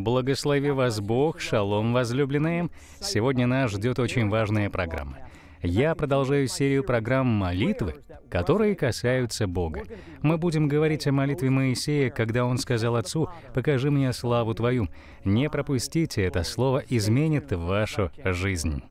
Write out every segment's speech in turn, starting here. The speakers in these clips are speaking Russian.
Благослови вас Бог, шалом, возлюбленные. Сегодня нас ждет очень важная программа. Я продолжаю серию программ молитвы, которые касаются Бога. Мы будем говорить о молитве Моисея, когда он сказал Отцу, «Покажи мне славу Твою». Не пропустите это слово, изменит вашу жизнь.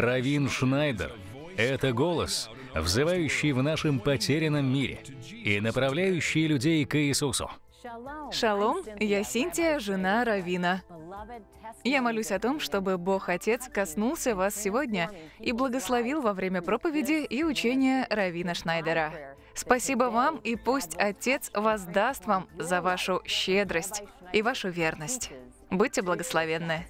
Равин Шнайдер. Это голос, взывающий в нашем потерянном мире и направляющий людей к Иисусу. Шалом, я Синтия, жена Равина. Я молюсь о том, чтобы Бог Отец коснулся вас сегодня и благословил во время проповеди и учения Равина Шнайдера. Спасибо вам, и пусть Отец воздаст вам за вашу щедрость и вашу верность. Будьте благословенны.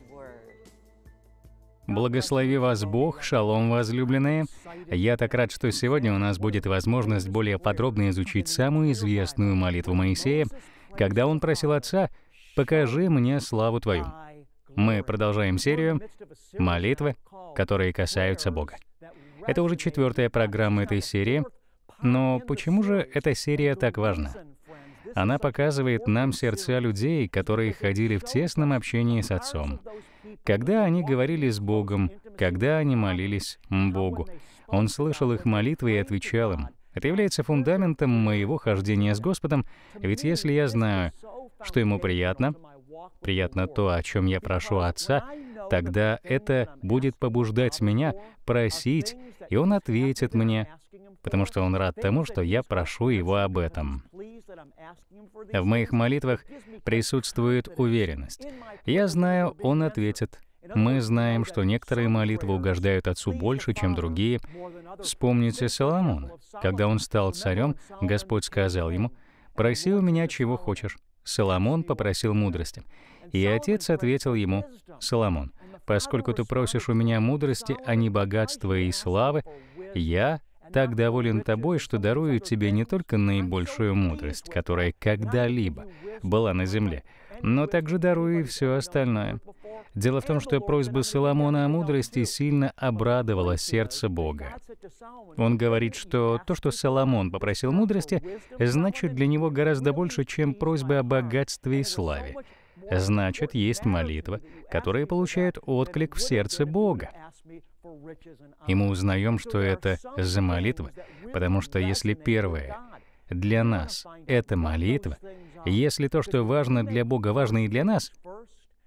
Благослови вас Бог, шалом, возлюбленные. Я так рад, что сегодня у нас будет возможность более подробно изучить самую известную молитву Моисея, когда он просил Отца «Покажи мне славу Твою». Мы продолжаем серию «Молитвы, которые касаются Бога». Это уже четвертая программа этой серии, но почему же эта серия так важна? Она показывает нам сердца людей, которые ходили в тесном общении с Отцом, когда они говорили с Богом, когда они молились Богу, Он слышал их молитвы и отвечал им. Это является фундаментом моего хождения с Господом, ведь если я знаю, что Ему приятно, приятно то, о чем я прошу Отца, тогда это будет побуждать меня просить, и Он ответит мне, потому что Он рад тому, что я прошу Его об этом. В моих молитвах присутствует уверенность. Я знаю, Он ответит. Мы знаем, что некоторые молитвы угождают Отцу больше, чем другие. Вспомните Соломона. Когда он стал царем, Господь сказал ему, «Проси у меня, чего хочешь». Соломон попросил мудрости. И отец ответил ему, «Соломон, поскольку ты просишь у меня мудрости, а не богатства и славы, я так доволен тобой, что дарую тебе не только наибольшую мудрость, которая когда-либо была на земле, но также дарую и все остальное. Дело в том, что просьба Соломона о мудрости сильно обрадовала сердце Бога. Он говорит, что то, что Соломон попросил мудрости, значит для него гораздо больше, чем просьбы о богатстве и славе. Значит, есть молитва, которая получает отклик в сердце Бога. И мы узнаем, что это за молитва, потому что если первое для нас — это молитва, если то, что важно для Бога, важно и для нас,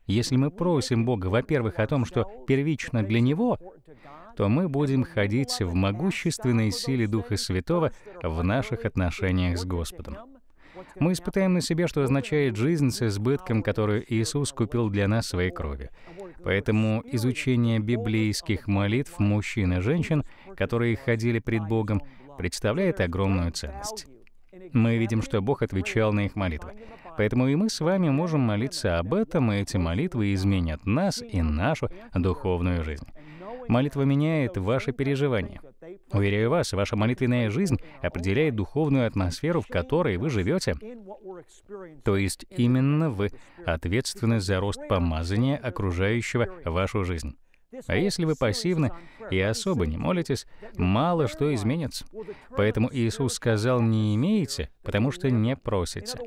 если мы просим Бога, во-первых, о том, что первично для Него, то мы будем ходить в могущественной силе Духа Святого в наших отношениях с Господом мы испытаем на себе, что означает жизнь с избытком, которую Иисус купил для нас своей крови. Поэтому изучение библейских молитв мужчин и женщин, которые ходили пред Богом, представляет огромную ценность. Мы видим, что Бог отвечал на их молитвы. Поэтому и мы с вами можем молиться об этом, и эти молитвы изменят нас и нашу духовную жизнь. Молитва меняет ваши переживания. Уверяю вас, ваша молитвенная жизнь определяет духовную атмосферу, в которой вы живете. То есть именно вы ответственны за рост помазания, окружающего вашу жизнь. А если вы пассивны и особо не молитесь, мало что изменится. Поэтому Иисус сказал «не имеете», потому что не просите.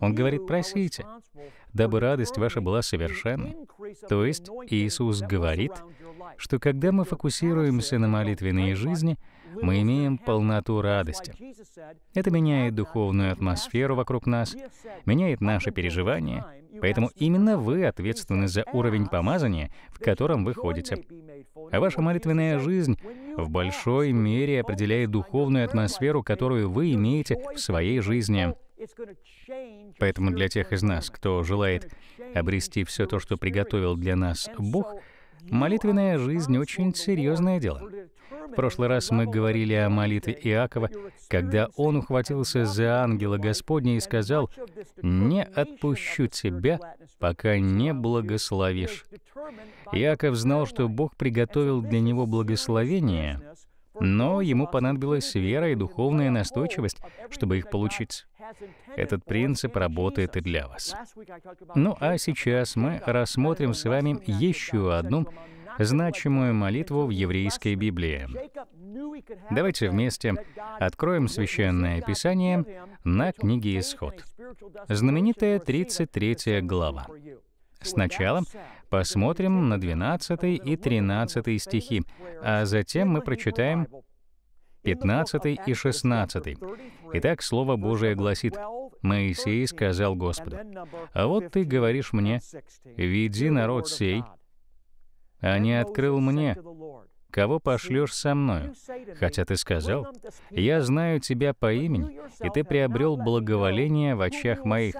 Он говорит «просите», дабы радость ваша была совершенной. То есть Иисус говорит, что когда мы фокусируемся на молитвенной жизни, мы имеем полноту радости. Это меняет духовную атмосферу вокруг нас, меняет наши переживания, поэтому именно вы ответственны за уровень помазания, в котором вы ходите. А ваша молитвенная жизнь в большой мере определяет духовную атмосферу, которую вы имеете в своей жизни. Поэтому для тех из нас, кто желает обрести все то, что приготовил для нас Бог, Молитвенная жизнь — очень серьезное дело. В прошлый раз мы говорили о молитве Иакова, когда он ухватился за ангела Господня и сказал, «Не отпущу тебя, пока не благословишь». Иаков знал, что Бог приготовил для него благословение, но ему понадобилась вера и духовная настойчивость, чтобы их получить. Этот принцип работает и для вас. Ну а сейчас мы рассмотрим с вами еще одну значимую молитву в еврейской Библии. Давайте вместе откроем Священное Писание на книге «Исход». Знаменитая 33 глава. Сначала посмотрим на 12 и 13 стихи, а затем мы прочитаем 15 и 16. Итак, Слово Божие гласит, «Моисей сказал Господу, «А вот ты говоришь мне, веди народ сей, а не открыл мне, кого пошлешь со мною? Хотя ты сказал, я знаю тебя по имени, и ты приобрел благоволение в очах моих.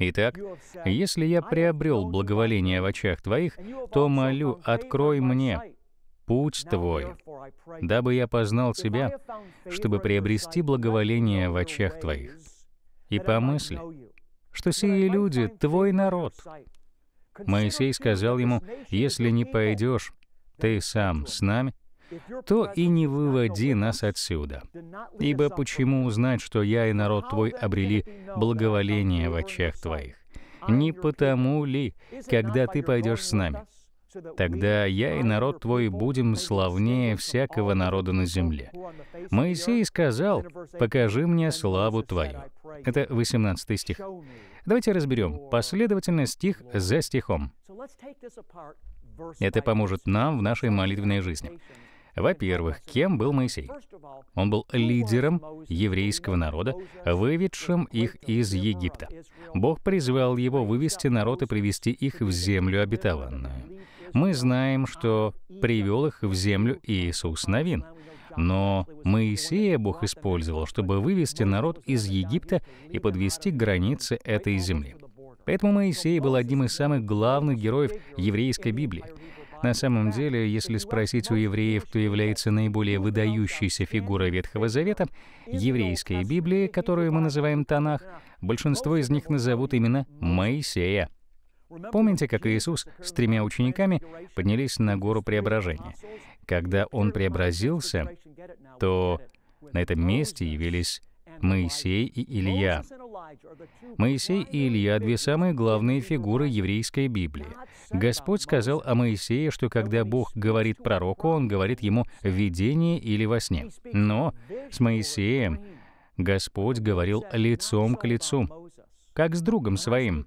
Итак, если я приобрел благоволение в очах твоих, то молю, открой мне путь твой, дабы я познал тебя, чтобы приобрести благоволение в очах твоих. И помысли, что сие люди — твой народ. Моисей сказал ему, «Если не пойдешь, ты сам с нами, то и не выводи нас отсюда. Ибо почему узнать, что я и народ твой обрели благоволение в очах твоих? Не потому ли, когда ты пойдешь с нами? Тогда я и народ твой будем славнее всякого народа на земле. Моисей сказал, покажи мне славу твою. Это 18 стих. Давайте разберем последовательность стих за стихом. Это поможет нам в нашей молитвенной жизни. Во-первых, кем был Моисей? Он был лидером еврейского народа, выведшим их из Египта. Бог призвал его вывести народ и привести их в землю обетованную. Мы знаем, что привел их в землю Иисус Новин. Но Моисея Бог использовал, чтобы вывести народ из Египта и подвести границы этой земли. Поэтому Моисей был одним из самых главных героев еврейской Библии. На самом деле, если спросить у евреев, кто является наиболее выдающейся фигурой Ветхого Завета, еврейской Библии, которую мы называем Танах, большинство из них назовут именно Моисея. Помните, как Иисус с тремя учениками поднялись на гору преображения? Когда Он преобразился, то на этом месте явились Моисей и Илья. Моисей и Илья — две самые главные фигуры еврейской Библии. Господь сказал о Моисее, что когда Бог говорит пророку, он говорит ему в видении или во сне. Но с Моисеем Господь говорил лицом к лицу, как с другом своим.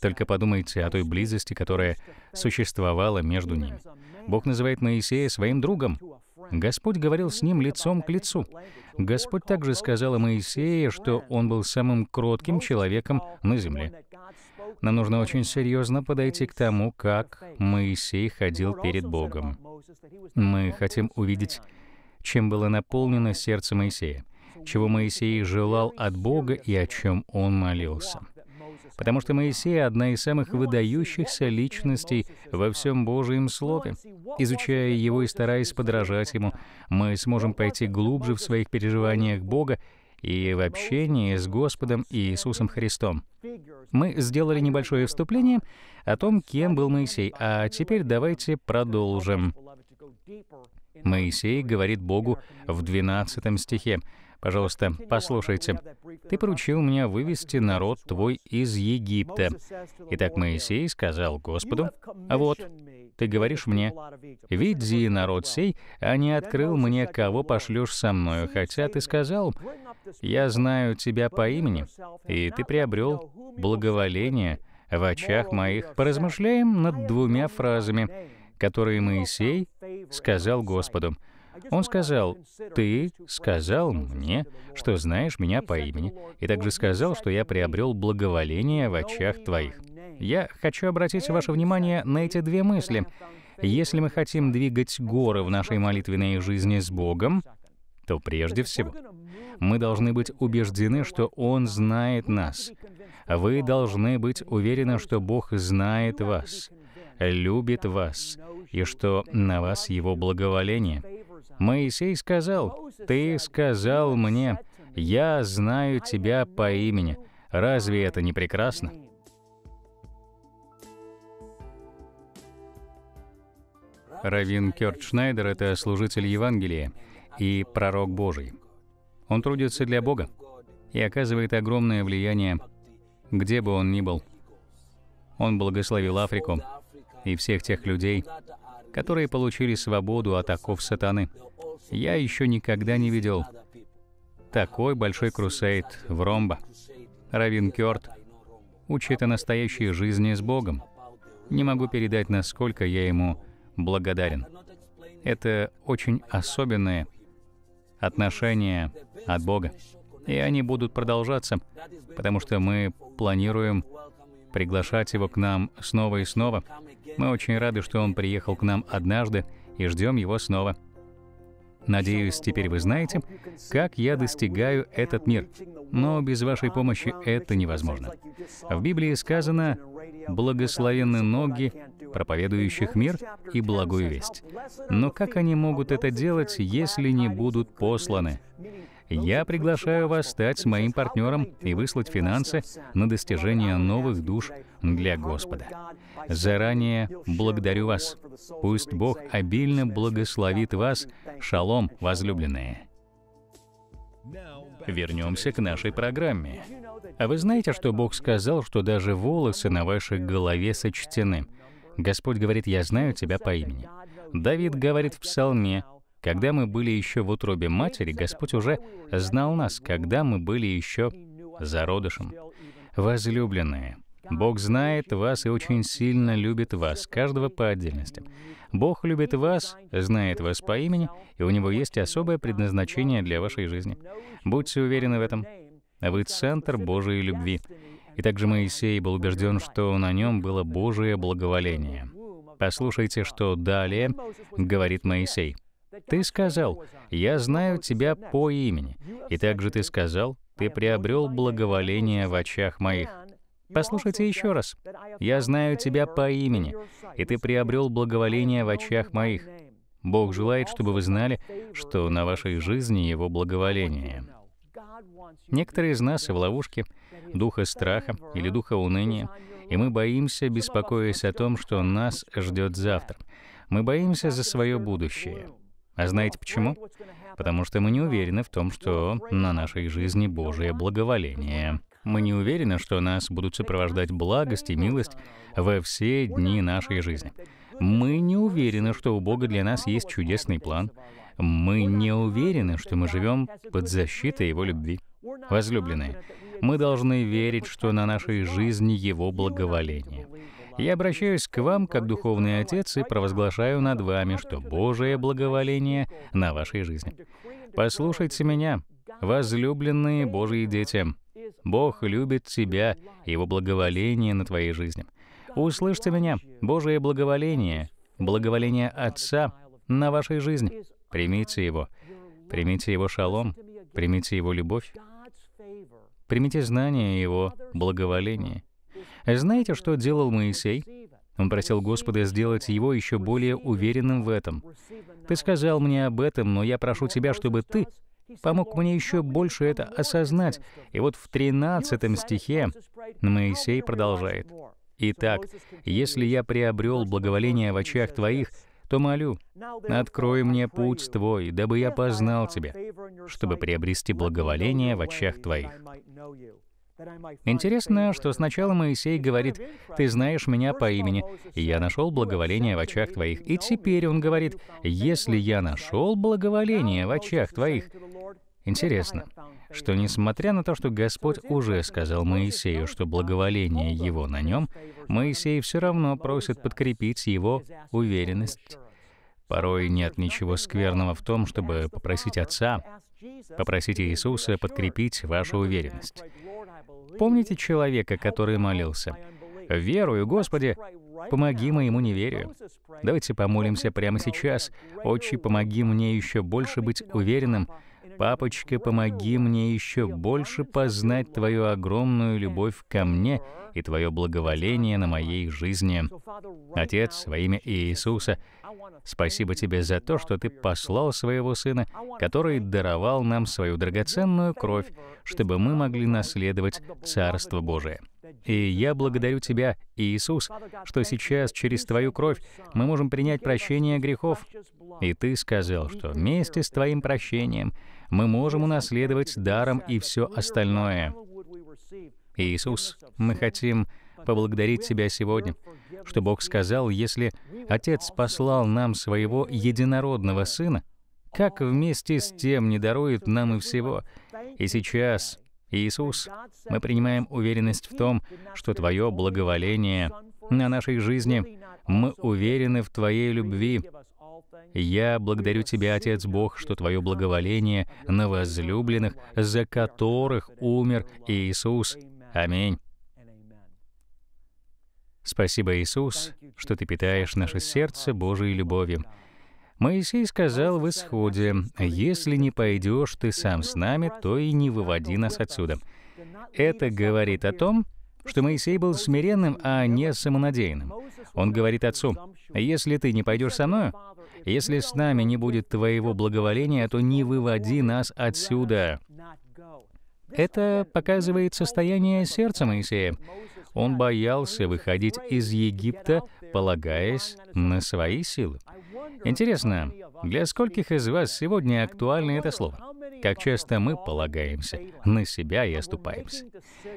Только подумайте о той близости, которая существовала между ними. Бог называет Моисея своим другом. Господь говорил с ним лицом к лицу. Господь также сказал о Моисее, что он был самым кротким человеком на земле. Нам нужно очень серьезно подойти к тому, как Моисей ходил перед Богом. Мы хотим увидеть, чем было наполнено сердце Моисея, чего Моисей желал от Бога и о чем он молился потому что Моисей — одна из самых выдающихся личностей во всем Божьем Слове. Изучая его и стараясь подражать ему, мы сможем пойти глубже в своих переживаниях Бога и в общении с Господом Иисусом Христом. Мы сделали небольшое вступление о том, кем был Моисей, а теперь давайте продолжим. Моисей говорит Богу в 12 стихе, Пожалуйста, послушайте. Ты поручил мне вывести народ твой из Египта. Итак, Моисей сказал Господу, «А вот, ты говоришь мне, веди народ сей, а не открыл мне, кого пошлешь со мною, хотя ты сказал, я знаю тебя по имени, и ты приобрел благоволение в очах моих». Поразмышляем над двумя фразами, которые Моисей сказал Господу. Он сказал, «Ты сказал мне, что знаешь меня по имени, и также сказал, что я приобрел благоволение в очах твоих». Я хочу обратить ваше внимание на эти две мысли. Если мы хотим двигать горы в нашей молитвенной жизни с Богом, то прежде всего мы должны быть убеждены, что Он знает нас. Вы должны быть уверены, что Бог знает вас, любит вас, и что на вас Его благоволение. Моисей сказал, «Ты сказал мне, я знаю тебя по имени». Разве это не прекрасно? Равин Кёрт Шнайдер — это служитель Евангелия и пророк Божий. Он трудится для Бога и оказывает огромное влияние, где бы он ни был. Он благословил Африку и всех тех людей, которые получили свободу от оков сатаны. Я еще никогда не видел такой большой крусейд в Ромбо. Равин Кёрт учит о настоящей жизни с Богом. Не могу передать, насколько я ему благодарен. Это очень особенное отношение от Бога. И они будут продолжаться, потому что мы планируем приглашать его к нам снова и снова. Мы очень рады, что он приехал к нам однажды и ждем его снова. Надеюсь, теперь вы знаете, как я достигаю этот мир. Но без вашей помощи это невозможно. В Библии сказано «благословенны ноги, проповедующих мир и благую весть». Но как они могут это делать, если не будут посланы? Я приглашаю вас стать моим партнером и выслать финансы на достижение новых душ для Господа. Заранее благодарю вас. Пусть Бог обильно благословит вас. Шалом, возлюбленные. Вернемся к нашей программе. А вы знаете, что Бог сказал, что даже волосы на вашей голове сочтены? Господь говорит, я знаю тебя по имени. Давид говорит в псалме, когда мы были еще в утробе матери, Господь уже знал нас, когда мы были еще зародышем. Возлюбленные, Бог знает вас и очень сильно любит вас, каждого по отдельности. Бог любит вас, знает вас по имени, и у Него есть особое предназначение для вашей жизни. Будьте уверены в этом. Вы центр Божьей любви. И также Моисей был убежден, что на нем было Божие благоволение. Послушайте, что далее говорит Моисей. Ты сказал, «Я знаю тебя по имени». И также ты сказал, «Ты приобрел благоволение в очах моих». Послушайте еще раз. «Я знаю тебя по имени, и ты приобрел благоволение в очах моих». Бог желает, чтобы вы знали, что на вашей жизни Его благоволение. Некоторые из нас в ловушке духа страха или духа уныния, и мы боимся, беспокоясь о том, что нас ждет завтра. Мы боимся за свое будущее. А знаете почему? Потому что мы не уверены в том, что на нашей жизни Божие благоволение. Мы не уверены, что нас будут сопровождать благость и милость во все дни нашей жизни. Мы не уверены, что у Бога для нас есть чудесный план. Мы не уверены, что мы живем под защитой Его любви. Возлюбленные, мы должны верить, что на нашей жизни Его благоволение — я обращаюсь к вам как духовный отец и провозглашаю над вами, что Божие благоволение на вашей жизни. Послушайте меня, возлюбленные Божьи дети. Бог любит тебя, Его благоволение на твоей жизни. Услышьте меня, Божие благоволение, благоволение Отца на вашей жизни. Примите Его. Примите Его шалом, примите Его любовь, примите знание Его благоволения. Знаете, что делал Моисей? Он просил Господа сделать его еще более уверенным в этом. «Ты сказал мне об этом, но я прошу тебя, чтобы ты помог мне еще больше это осознать». И вот в 13 стихе Моисей продолжает. «Итак, если я приобрел благоволение в очах твоих, то молю, открой мне путь твой, дабы я познал тебя, чтобы приобрести благоволение в очах твоих». Интересно, что сначала Моисей говорит, «Ты знаешь меня по имени, и я нашел благоволение в очах твоих». И теперь он говорит, «Если я нашел благоволение в очах твоих». Интересно, что несмотря на то, что Господь уже сказал Моисею, что благоволение его на нем, Моисей все равно просит подкрепить его уверенность. Порой нет ничего скверного в том, чтобы попросить Отца, попросить Иисуса подкрепить вашу уверенность. Помните человека, который молился? «Верую, Господи, помоги моему неверию». Давайте помолимся прямо сейчас. «Отче, помоги мне еще больше быть уверенным, «Папочка, помоги мне еще больше познать Твою огромную любовь ко мне и Твое благоволение на моей жизни. Отец, во имя Иисуса, спасибо Тебе за то, что Ты послал Своего Сына, который даровал нам Свою драгоценную кровь, чтобы мы могли наследовать Царство Божие». И я благодарю Тебя, Иисус, что сейчас через Твою кровь мы можем принять прощение грехов. И Ты сказал, что вместе с Твоим прощением — мы можем унаследовать даром и все остальное. Иисус, мы хотим поблагодарить Тебя сегодня, что Бог сказал, если Отец послал нам Своего единородного Сына, как вместе с тем не дарует нам и всего. И сейчас, Иисус, мы принимаем уверенность в том, что Твое благоволение на нашей жизни. Мы уверены в Твоей любви, я благодарю Тебя, Отец Бог, что Твое благоволение на возлюбленных, за которых умер Иисус. Аминь. Спасибо, Иисус, что Ты питаешь наше сердце Божией любовью. Моисей сказал в Исходе, «Если не пойдешь ты сам с нами, то и не выводи нас отсюда». Это говорит о том, что Моисей был смиренным, а не самонадеянным. Он говорит отцу, «Если ты не пойдешь со мною, если с нами не будет твоего благоволения, то не выводи нас отсюда». Это показывает состояние сердца Моисея. Он боялся выходить из Египта, полагаясь на свои силы. Интересно, для скольких из вас сегодня актуально это слово? Как часто мы полагаемся на себя и оступаемся.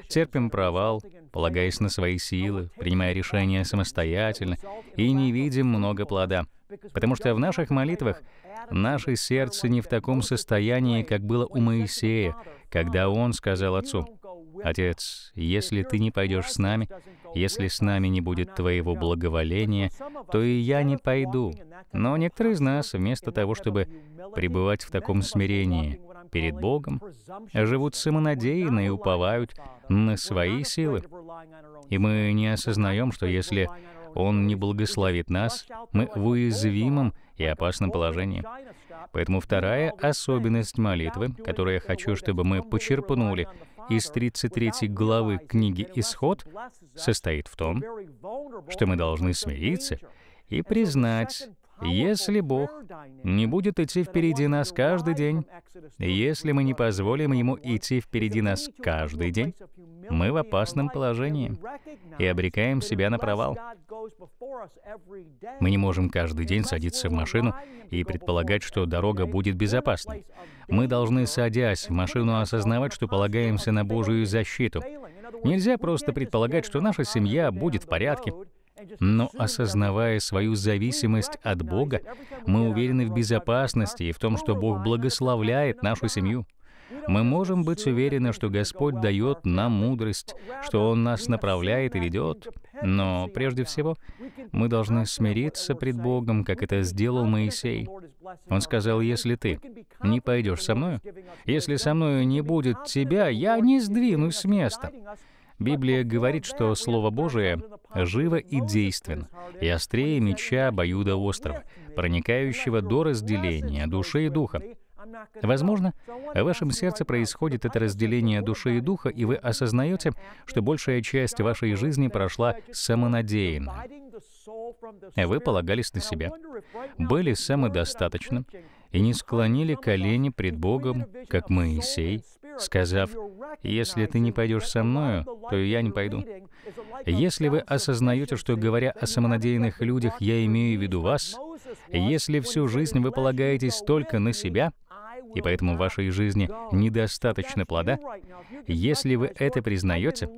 Терпим провал, полагаясь на свои силы, принимая решения самостоятельно и не видим много плода. Потому что в наших молитвах наше сердце не в таком состоянии, как было у Моисея, когда он сказал отцу, «Отец, если ты не пойдешь с нами, если с нами не будет твоего благоволения, то и я не пойду. Но некоторые из нас, вместо того, чтобы пребывать в таком смирении перед Богом, живут самонадеянно и уповают на свои силы. И мы не осознаем, что если он не благословит нас, мы в уязвимом и опасном положении. Поэтому вторая особенность молитвы, которую я хочу, чтобы мы почерпнули из 33 главы книги «Исход», состоит в том, что мы должны смириться и признать если Бог не будет идти впереди нас каждый день, если мы не позволим Ему идти впереди нас каждый день, мы в опасном положении и обрекаем себя на провал. Мы не можем каждый день садиться в машину и предполагать, что дорога будет безопасной. Мы должны, садясь в машину, осознавать, что полагаемся на Божию защиту. Нельзя просто предполагать, что наша семья будет в порядке, но осознавая свою зависимость от Бога, мы уверены в безопасности и в том, что Бог благословляет нашу семью. Мы можем быть уверены, что Господь дает нам мудрость, что Он нас направляет и ведет. Но прежде всего, мы должны смириться пред Богом, как это сделал Моисей. Он сказал, если ты не пойдешь со мною, если со мною не будет тебя, я не сдвинусь с места. Библия говорит, что Слово Божие живо и действен, и острее меча боюда острова, проникающего до разделения души и духа. Возможно, в вашем сердце происходит это разделение души и духа, и вы осознаете, что большая часть вашей жизни прошла самонадеянно. Вы полагались на себя, были самодостаточным и не склонили колени пред Богом, как Моисей, сказав, «Если ты не пойдешь со мною, то и я не пойду». Если вы осознаете, что, говоря о самонадеянных людях, я имею в виду вас, если всю жизнь вы полагаетесь только на себя — и поэтому в вашей жизни недостаточно плода, если вы это признаете,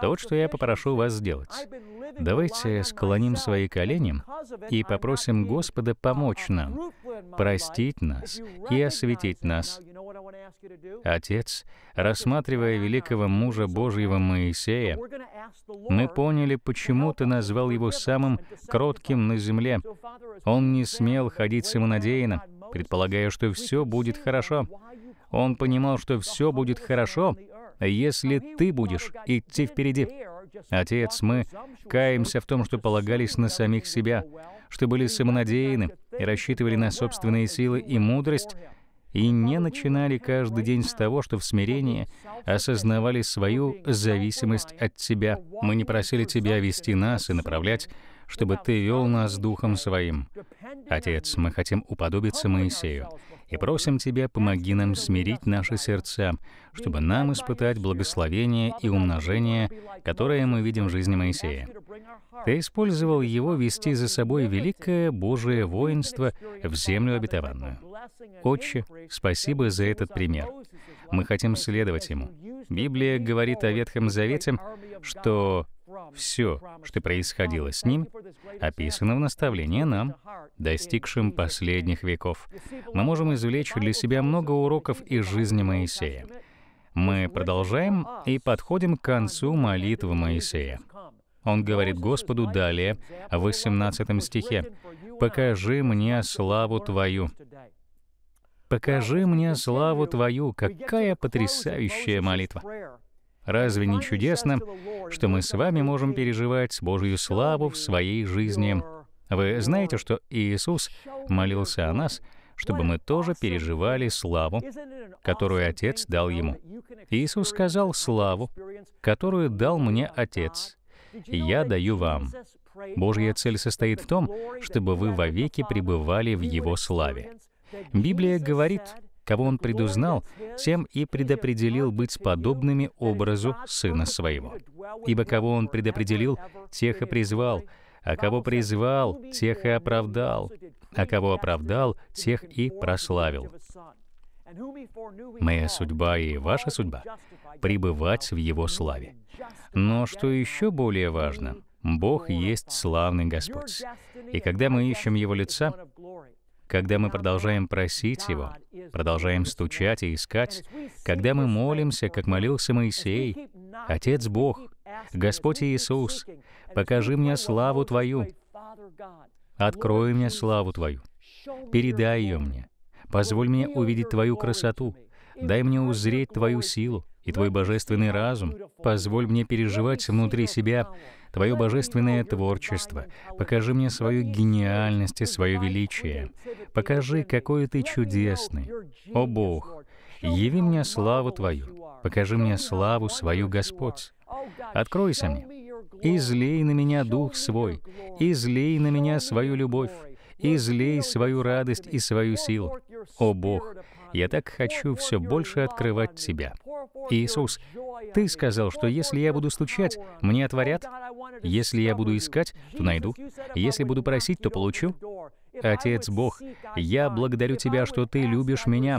то вот что я попрошу вас сделать. Давайте склоним свои колени и попросим Господа помочь нам, простить нас и осветить нас Отец, рассматривая великого мужа Божьего Моисея, мы поняли, почему ты назвал его самым кротким на земле. Он не смел ходить самонадеянно, предполагая, что все будет хорошо. Он понимал, что все будет хорошо, если ты будешь идти впереди. Отец, мы каемся в том, что полагались на самих себя, что были самонадеяны и рассчитывали на собственные силы и мудрость, и не начинали каждый день с того, что в смирении осознавали свою зависимость от Тебя. Мы не просили Тебя вести нас и направлять, чтобы Ты вел нас Духом Своим. Отец, мы хотим уподобиться Моисею и просим Тебя, помоги нам смирить наши сердца, чтобы нам испытать благословение и умножение, которое мы видим в жизни Моисея. Ты использовал его вести за собой великое Божие воинство в землю обетованную. Отче, спасибо за этот пример. Мы хотим следовать ему. Библия говорит о Ветхом Завете, что все, что происходило с ним, описано в наставлении нам, достигшим последних веков. Мы можем извлечь для себя много уроков из жизни Моисея. Мы продолжаем и подходим к концу молитвы Моисея. Он говорит Господу далее, в 18 стихе, «Покажи мне славу Твою». Покажи мне славу Твою, какая потрясающая молитва. Разве не чудесно, что мы с вами можем переживать Божью славу в своей жизни? Вы знаете, что Иисус молился о нас, чтобы мы тоже переживали славу, которую Отец дал Ему. Иисус сказал славу, которую дал мне Отец. Я даю вам. Божья цель состоит в том, чтобы вы вовеки пребывали в Его славе. Библия говорит, кого Он предузнал, тем и предопределил быть подобными образу Сына Своего. Ибо кого Он предопределил, тех и призвал, а кого призвал, тех и оправдал, а кого оправдал, тех и прославил. Моя судьба и ваша судьба — пребывать в Его славе. Но что еще более важно, Бог есть славный Господь. И когда мы ищем Его лица, когда мы продолжаем просить Его, продолжаем стучать и искать, когда мы молимся, как молился Моисей, «Отец Бог, Господь Иисус, покажи мне славу Твою, открой мне славу Твою, передай ее мне, позволь мне увидеть Твою красоту, дай мне узреть Твою силу, и Твой божественный разум. Позволь мне переживать внутри себя Твое божественное творчество. Покажи мне свою гениальность и свое величие. Покажи, какой Ты чудесный. О Бог, яви мне славу Твою. Покажи мне славу свою, Господь. Откройся мне. Излей на меня Дух свой, излей на меня свою любовь, излей свою радость и свою силу. О Бог, я так хочу все больше открывать Тебя. Иисус, Ты сказал, что если я буду стучать, мне отворят. Если я буду искать, то найду. Если буду просить, то получу. Отец Бог, я благодарю Тебя, что Ты любишь меня.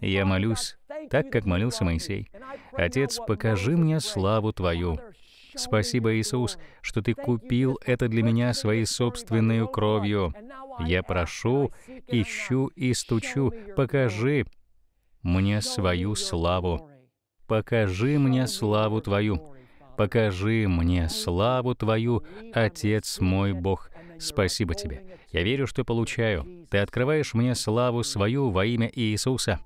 Я молюсь так, как молился Моисей. Отец, покажи мне славу Твою. Спасибо, Иисус, что Ты купил это для меня своей собственной кровью. Я прошу, ищу и стучу. Покажи мне свою славу. Покажи мне славу Твою. Покажи мне славу Твою, Отец мой Бог. Спасибо Тебе. Я верю, что получаю. Ты открываешь мне славу свою во имя Иисуса.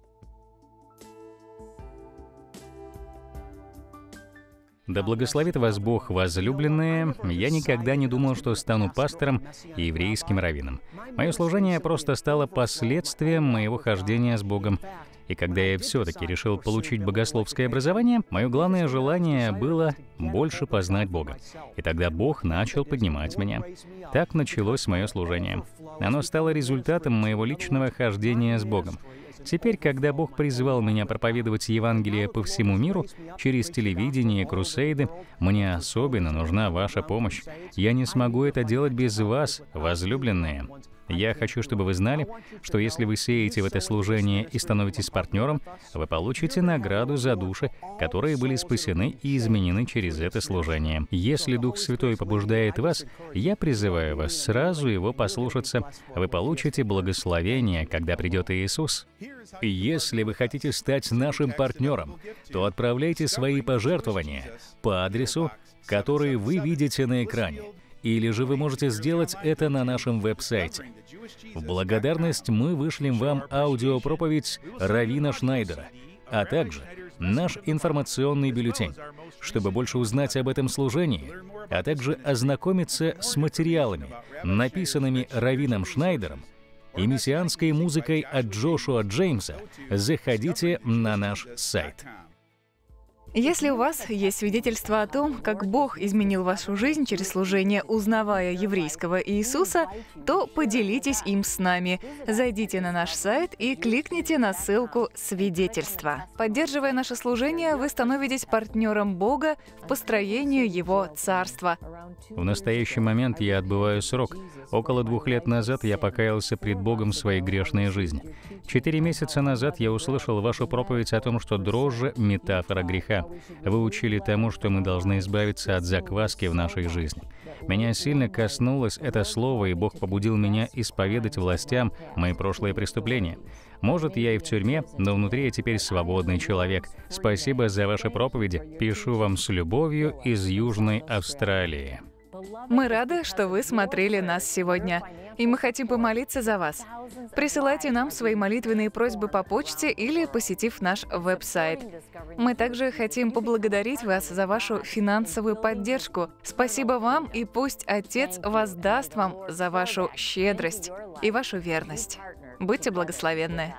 Да благословит вас Бог, возлюбленные. Я никогда не думал, что стану пастором и еврейским раввином. Мое служение просто стало последствием моего хождения с Богом. И когда я все-таки решил получить богословское образование, мое главное желание было больше познать Бога. И тогда Бог начал поднимать меня. Так началось мое служение. Оно стало результатом моего личного хождения с Богом. Теперь, когда Бог призвал меня проповедовать Евангелие по всему миру, через телевидение и крусейды, мне особенно нужна ваша помощь. Я не смогу это делать без вас, возлюбленные. Я хочу, чтобы вы знали, что если вы сеете в это служение и становитесь партнером, вы получите награду за души, которые были спасены и изменены через это служение. Если Дух Святой побуждает вас, я призываю вас сразу Его послушаться. Вы получите благословение, когда придет Иисус. И если вы хотите стать нашим партнером, то отправляйте свои пожертвования по адресу, который вы видите на экране или же вы можете сделать это на нашем веб-сайте. В благодарность мы вышлем вам аудиопроповедь Равина Шнайдера, а также наш информационный бюллетень, чтобы больше узнать об этом служении, а также ознакомиться с материалами, написанными Равином Шнайдером и мессианской музыкой от Джошуа Джеймса, заходите на наш сайт. Если у вас есть свидетельство о том, как Бог изменил вашу жизнь через служение, узнавая еврейского Иисуса, то поделитесь им с нами. Зайдите на наш сайт и кликните на ссылку «Свидетельство». Поддерживая наше служение, вы становитесь партнером Бога в построении Его Царства. В настоящий момент я отбываю срок. Около двух лет назад я покаялся пред Богом в своей грешной жизни. Четыре месяца назад я услышал вашу проповедь о том, что дрожжи — метафора греха. Запад вы учили тому, что мы должны избавиться от закваски в нашей жизни. Меня сильно коснулось это слово, и Бог побудил меня исповедать властям мои прошлые преступления. Может, я и в тюрьме, но внутри я теперь свободный человек. Спасибо за ваши проповеди. Пишу вам с любовью из Южной Австралии. Мы рады, что вы смотрели нас сегодня, и мы хотим помолиться за вас. Присылайте нам свои молитвенные просьбы по почте или посетив наш веб-сайт. Мы также хотим поблагодарить вас за вашу финансовую поддержку. Спасибо вам, и пусть Отец воздаст вам за вашу щедрость и вашу верность. Будьте благословенны.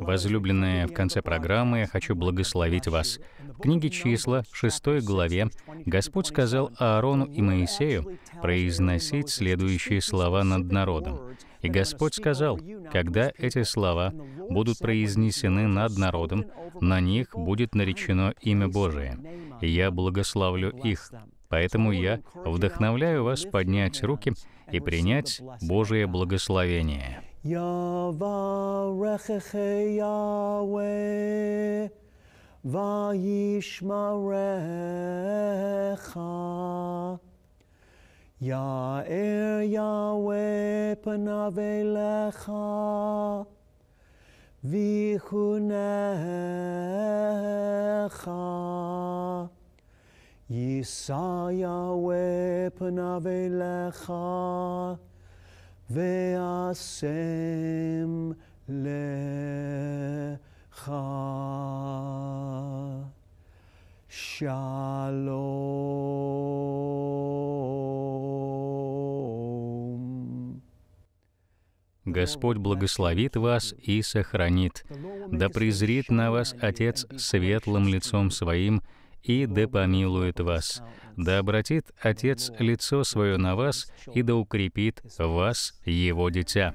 Возлюбленные, в конце программы я хочу благословить вас. В книге «Числа», 6 главе, Господь сказал Аарону и Моисею произносить следующие слова над народом. И Господь сказал, когда эти слова будут произнесены над народом, на них будет наречено имя Божие, и я благословлю их. Поэтому я вдохновляю вас поднять руки и принять Божие благословение. Yavarecheche Yahweh Vayishmarecha Ya'er Yahweh Panavelecha Vichunecha Yisa Yahweh Panavelecha ואשם לך шалом. Господь благословит вас и сохранит, да презрит на вас Отец светлым лицом Своим, и да помилует вас. Да обратит Отец лицо свое на вас и да укрепит вас, Его дитя».